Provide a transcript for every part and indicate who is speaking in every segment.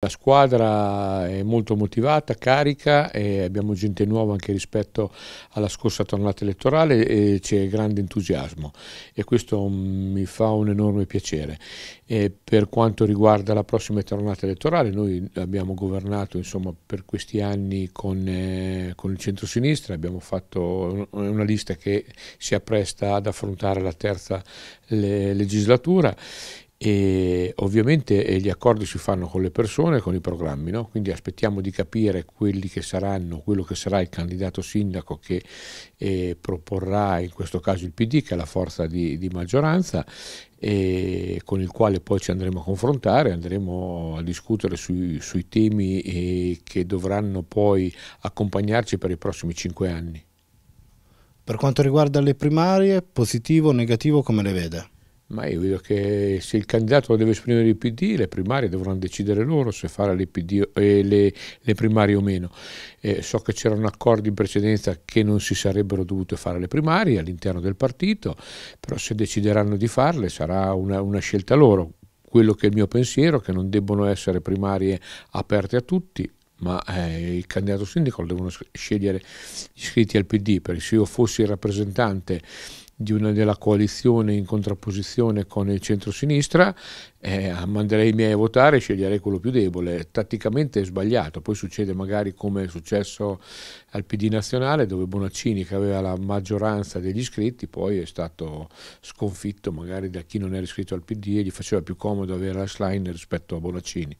Speaker 1: La squadra è molto motivata, carica e abbiamo gente nuova anche rispetto alla scorsa tornata elettorale e c'è grande entusiasmo e questo mm, mi fa un enorme piacere. E per quanto riguarda la prossima tornata elettorale noi abbiamo governato insomma, per questi anni con, eh, con il centrosinistra, abbiamo fatto una lista che si appresta ad affrontare la terza le legislatura e ovviamente eh, gli accordi si fanno con le persone, con i programmi, no? quindi aspettiamo di capire quelli che saranno, quello che sarà il candidato sindaco che eh, proporrà in questo caso il PD, che è la forza di, di maggioranza, e con il quale poi ci andremo a confrontare, andremo a discutere sui, sui temi eh, che dovranno poi accompagnarci per i
Speaker 2: prossimi cinque anni. Per quanto riguarda le primarie, positivo o negativo come le vede?
Speaker 1: Ma io vedo che se il candidato lo deve esprimere l'IPD, le primarie dovranno decidere loro se fare l'IPD, eh, le, le, primarie o meno. Eh, so che c'erano accordi in precedenza che non si sarebbero dovute fare le primarie all'interno del partito, però se decideranno di farle sarà una, una scelta loro. Quello che è il mio pensiero è che non debbono essere primarie aperte a tutti, ma eh, il candidato sindaco lo devono scegliere gli iscritti al PD, perché se io fossi il rappresentante di una della coalizione in contrapposizione con il centrosinistra, eh, manderei i miei a votare e sceglierei quello più debole. Tatticamente è sbagliato, poi succede magari come è successo al PD nazionale dove Bonaccini che aveva la maggioranza degli iscritti poi è stato sconfitto magari da chi non era iscritto al PD e gli faceva più comodo avere la Schlein rispetto a Bonaccini.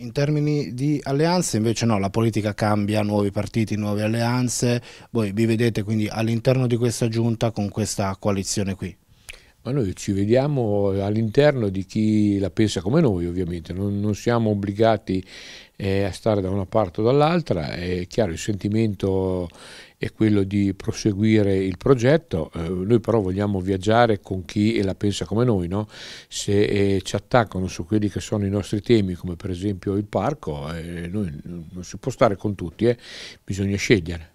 Speaker 2: In termini di alleanze invece no, la politica cambia, nuovi partiti, nuove alleanze, voi vi vedete quindi all'interno di questa giunta con questa coalizione qui?
Speaker 1: Ma noi ci vediamo all'interno di chi la pensa come noi, ovviamente, non, non siamo obbligati eh, a stare da una parte o dall'altra, è chiaro il sentimento è quello di proseguire il progetto, eh, noi però vogliamo viaggiare con chi la pensa come noi, no? se eh, ci attaccano su quelli che sono i nostri temi, come per esempio il parco, eh, noi, non si può stare con tutti, eh. bisogna scegliere.